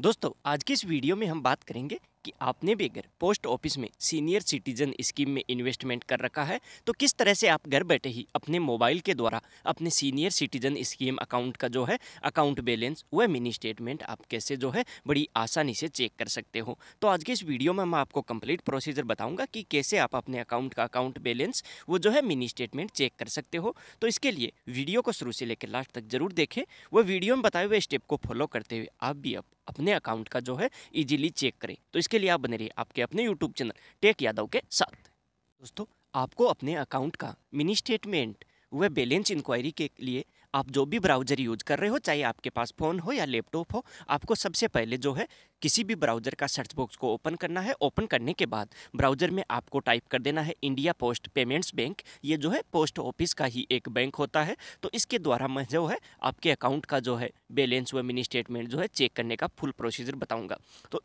दोस्तों आज की इस वीडियो में हम बात करेंगे कि आपने भी अगर पोस्ट ऑफिस में सीनियर सिटीजन स्कीम में इन्वेस्टमेंट कर रखा है तो किस तरह से आप घर बैठे ही अपने मोबाइल के द्वारा अपने सीनियर सिटीजन स्कीम अकाउंट का जो है अकाउंट बैलेंस वह मिनी स्टेटमेंट आप कैसे जो है बड़ी आसानी से चेक कर सकते हो तो आज के इस वीडियो में मैं आपको कंप्लीट प्रोसीजर बताऊंगा कि कैसे आप अपने अकाउंट का अकाउंट बैलेंस वो जो है मिनी स्टेटमेंट चेक कर सकते हो तो इसके लिए वीडियो को शुरू से लेकर लास्ट तक जरूर देखें वह वीडियो में बताए हुए स्टेप को फॉलो करते हुए आप भी अपने अकाउंट का जो है इजीली चेक करें तो इस इसके लिए आप बने रहिए आपके अपने यूट्यूब चैनल टेक यादव के साथ दोस्तों आपको अपने अकाउंट का मिनी स्टेटमेंट व बैलेंस इंक्वायरी के लिए आप जो भी ब्राउज़र यूज कर रहे हो चाहे आपके पास फ़ोन हो या लैपटॉप हो आपको सबसे पहले जो है किसी भी ब्राउज़र का सर्च बॉक्स को ओपन करना है ओपन करने के बाद ब्राउज़र में आपको टाइप कर देना है इंडिया पोस्ट पेमेंट्स बैंक ये जो है पोस्ट ऑफिस का ही एक बैंक होता है तो इसके द्वारा मैं जो है आपके अकाउंट का जो है बैलेंस व मिनी स्टेटमेंट जो है चेक करने का फुल प्रोसीजर बताऊँगा तो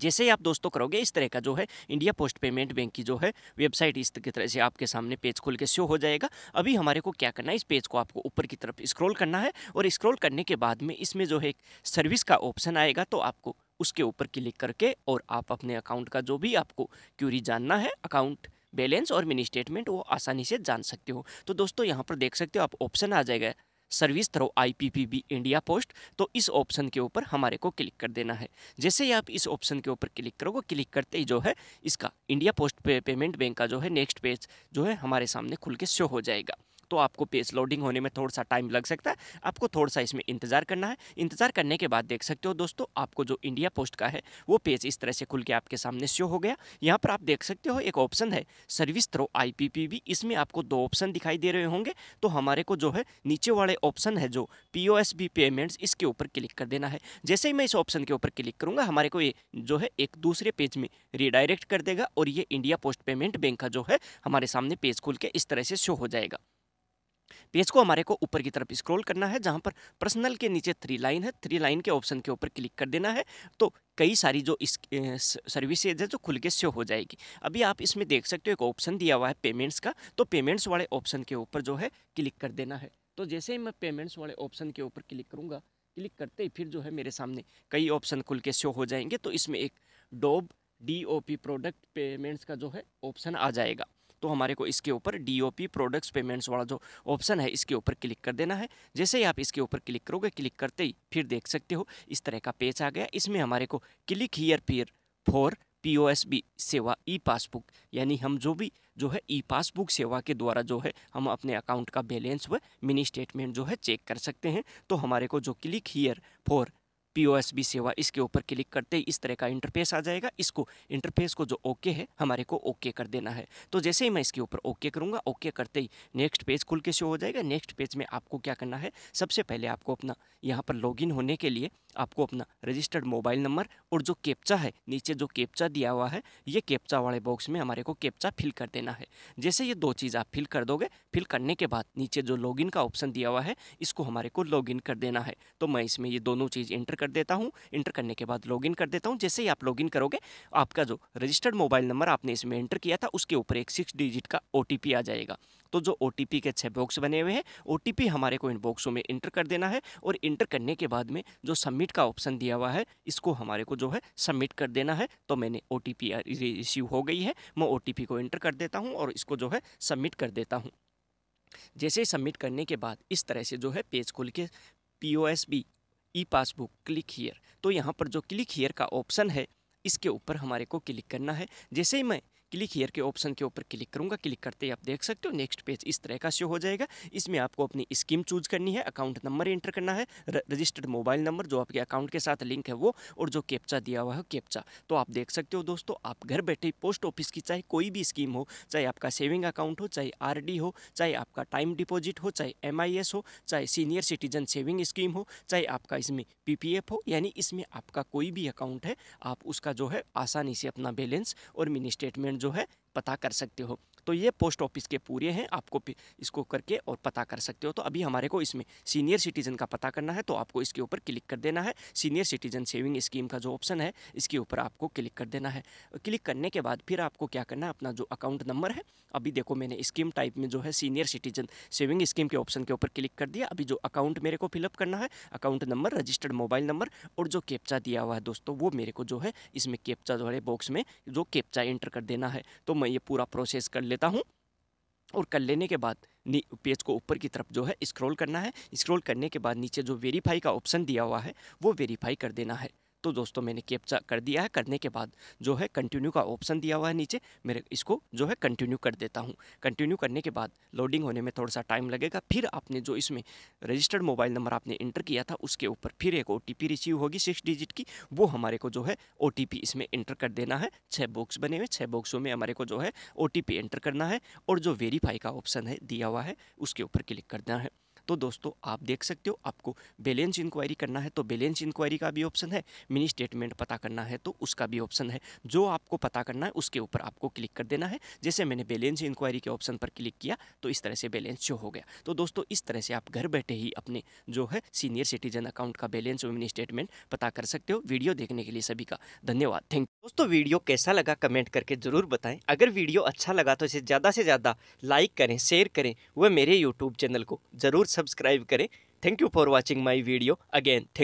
जैसे ही आप दोस्तों करोगे इस तरह का जो है इंडिया पोस्ट पेमेंट बैंक की जो है वेबसाइट इस तरह से आपके सामने पेज खोल के शो हो जाएगा अभी हमारे को क्या करना है इस पेज को आपको ऊपर की तरफ स्क्रॉल करना है और स्क्रॉल करने के बाद में इसमें जो है सर्विस का ऑप्शन आएगा तो आपको उसके ऊपर क्लिक करके और आप अपने अकाउंट का जो भी आपको क्यूरी जानना है अकाउंट बैलेंस और मिनी स्टेटमेंट वो आसानी से जान सकते हो तो दोस्तों यहाँ पर देख सकते हो आप ऑप्शन आ जाएगा service through IPPB India post तो इस ऑप्शन के ऊपर हमारे को क्लिक कर देना है जैसे ही आप इस ऑप्शन के ऊपर क्लिक करोगे क्लिक करते ही जो है इसका India post pay, payment bank का जो है नेक्स्ट पेज जो है हमारे सामने खुल के शो हो जाएगा तो आपको पेज लोडिंग होने में थोड़ा सा टाइम लग सकता है आपको थोड़ा सा इसमें इंतज़ार करना है इंतज़ार करने के बाद देख सकते हो दोस्तों आपको जो इंडिया पोस्ट का है वो पेज इस तरह से खुल के आपके सामने शो हो गया यहाँ पर आप देख सकते हो एक ऑप्शन है सर्विस थ्रो आई इसमें आपको दो ऑप्शन दिखाई दे रहे होंगे तो हमारे को जो है नीचे वाले ऑप्शन है जो पी पेमेंट्स इसके ऊपर क्लिक कर देना है जैसे ही मैं इस ऑप्शन के ऊपर क्लिक करूँगा हमारे को ये जो है एक दूसरे पेज में रिडायरेक्ट कर देगा और ये इंडिया पोस्ट पेमेंट बैंक का जो है हमारे सामने पेज खुल के इस तरह से शो हो जाएगा पेज को हमारे को ऊपर की तरफ स्क्रॉल करना है जहाँ पर पर्सनल के नीचे थ्री लाइन है थ्री लाइन के ऑप्शन के ऊपर क्लिक कर देना है तो कई सारी जो इस सर्विसेज है जो खुल के शो हो जाएगी अभी आप इसमें देख सकते हो एक ऑप्शन दिया हुआ है पेमेंट्स का तो पेमेंट्स वाले ऑप्शन के ऊपर जो है क्लिक कर देना है तो जैसे ही मैं पेमेंट्स वाले ऑप्शन के ऊपर क्लिक करूँगा क्लिक करते ही फिर जो है मेरे सामने कई ऑप्शन खुल के शो हो जाएंगे तो इसमें एक डोब D O P product payments का जो है ऑप्शन आ जाएगा तो हमारे को इसके ऊपर डी प्रोडक्ट्स पेमेंट्स वाला जो ऑप्शन है इसके ऊपर क्लिक कर देना है जैसे ही आप इसके ऊपर क्लिक करोगे क्लिक करते ही फिर देख सकते हो इस तरह का पेज आ गया इसमें हमारे को क्लिक हीयर फिर फॉर बी सेवा ई पासबुक यानी हम जो भी जो है ई पासबुक सेवा के द्वारा जो है हम अपने अकाउंट का बैलेंस व मिनी स्टेटमेंट जो है चेक कर सकते हैं तो हमारे को जो क्लिक हीयर फॉर बी सेवा इसके ऊपर क्लिक करते ही इस तरह का इंटरफेस आ जाएगा इसको इंटरफेस को जो ओके है हमारे को ओके कर देना है तो जैसे ही मैं इसके ऊपर ओके करूँगा ओके करते ही नेक्स्ट पेज खुल के शो हो जाएगा नेक्स्ट पेज में आपको क्या करना है सबसे पहले आपको अपना यहाँ पर लॉग होने के लिए आपको अपना रजिस्टर्ड मोबाइल नंबर और जो कैप्चा है नीचे जो कैप्चा दिया हुआ है ये कैप्चा वाले बॉक्स में हमारे को कैप्चा फिल कर देना है जैसे ये दो चीज़ आप फिल कर दोगे फिल करने के बाद नीचे जो लॉगिन का ऑप्शन दिया हुआ है इसको हमारे को लॉगिन कर देना है तो मैं इसमें ये दोनों चीज़ इंटर कर देता हूँ इंटर करने के बाद लॉगिन कर देता हूँ जैसे ही आप लॉगिन करोगे आपका जो रजिस्टर्ड मोबाइल नंबर आपने इसमें एंटर किया था उसके ऊपर एक सिक्स डिजिट का ओ आ जाएगा तो जो ओ के छः बॉक्स बने हुए हैं ओ हमारे को इन बॉक्सों में इंटर कर देना है और इंटर करने के बाद में जो सबमिट का ऑप्शन दिया हुआ है इसको हमारे को जो है सबमिट कर देना है तो मैंने ओ रिसीव हो गई है मैं ओ को इंटर कर देता हूँ और इसको जो है सबमिट कर देता हूँ जैसे ही सबमिट करने के बाद इस तरह से जो है पेज खोल के P O S B e passbook click here तो यहाँ पर जो क्लिक हीयर का ऑप्शन है इसके ऊपर हमारे को क्लिक करना है जैसे ही मैं क्लिक हेयर के ऑप्शन के ऊपर क्लिक करूँगा क्लिक करते ही आप देख सकते हो नेक्स्ट पेज इस तरह का शो हो जाएगा इसमें आपको अपनी स्कीम चूज करनी है अकाउंट नंबर एंटर करना है रजिस्टर्ड मोबाइल नंबर जो आपके अकाउंट के साथ लिंक है वो और जो कैप्चा दिया हुआ है कैप्चा तो आप देख सकते हो दोस्तों आप घर बैठे पोस्ट ऑफिस की चाहे कोई भी स्कीम हो चाहे आपका सेविंग अकाउंट हो चाहे आर हो चाहे आपका टाइम डिपोजिट हो चाहे एम हो चाहे सीनियर सिटीजन सेविंग स्कीम हो चाहे आपका इसमें पी हो यानी इसमें आपका कोई भी अकाउंट है आप उसका जो है आसानी से अपना बैलेंस और मिनी स्टेटमेंट जो है पता कर सकते हो तो ये पोस्ट ऑफिस के पूरे हैं आपको इसको करके और पता कर सकते हो तो अभी हमारे को इसमें सीनियर सिटीजन का पता करना है तो आपको इसके ऊपर क्लिक कर देना है सीनियर सिटीजन सेविंग स्कीम का जो ऑप्शन है इसके ऊपर आपको क्लिक कर देना है क्लिक करने के बाद फिर आपको क्या करना है अपना जो अकाउंट नंबर है अभी देखो मैंने स्कीम टाइप में जो है सीनियर सिटीजन सेविंग स्कीम के ऑप्शन के ऊपर क्लिक कर दिया अभी जो अकाउंट मेरे को फिलअप करना है account number registered mobile number और जो कैप्चा दिया हुआ है दोस्तों वो मेरे को जो है इसमें कैप्चा जो है बॉक्स में जो कैप्चा एंटर कर देना है तो मैं ये पूरा प्रोसेस कर लेता हूँ और कर लेने के बाद पेज को ऊपर की तरफ जो है स्क्रॉल करना है स्क्रॉल करने के बाद नीचे जो वेरीफाई का ऑप्शन दिया हुआ है वो वेरीफाई कर देना है तो दोस्तों मैंने कैप्चा कर दिया है करने के बाद जो है कंटिन्यू का ऑप्शन दिया हुआ है नीचे मेरे इसको जो है कंटिन्यू कर देता हूँ कंटिन्यू करने के बाद लोडिंग होने में थोड़ा सा टाइम लगेगा फिर आपने जो इसमें रजिस्टर्ड मोबाइल नंबर आपने इंटर किया था उसके ऊपर फिर एक ओ रिसीव होगी सिक्स डिजिट की वो हमारे को जो है ओ इसमें इंटर कर देना है छः बॉक्स बने हुए छः बॉक्सों में हमारे को जो है ओ एंटर करना है और जो वेरीफाई का ऑप्शन है दिया हुआ है उसके ऊपर क्लिक करना है तो दोस्तों आप देख सकते हो आपको बैलेंस इंक्वायरी करना है तो बैलेंस इंक्वायरी का भी ऑप्शन है मिनी स्टेटमेंट पता करना है तो उसका भी ऑप्शन है जो आपको पता करना है उसके ऊपर आपको क्लिक कर देना है जैसे मैंने बैलेंस इंक्वायरी के ऑप्शन पर क्लिक किया तो इस तरह से बैलेंस शो हो गया तो दोस्तों इस तरह से आप घर बैठे ही अपने जो है सीनियर सिटीजन अकाउंट का बैलेंस और मिनी स्टेटमेंट पता कर सकते हो वीडियो देखने के लिए सभी का धन्यवाद थैंक दोस्तों वीडियो कैसा लगा कमेंट करके ज़रूर बताएं अगर वीडियो अच्छा लगा तो इसे ज़्यादा से ज़्यादा लाइक करें शेयर करें वह मेरे यूट्यूब चैनल को ज़रूर सब्सक्राइब करें thank you for watching my video again thank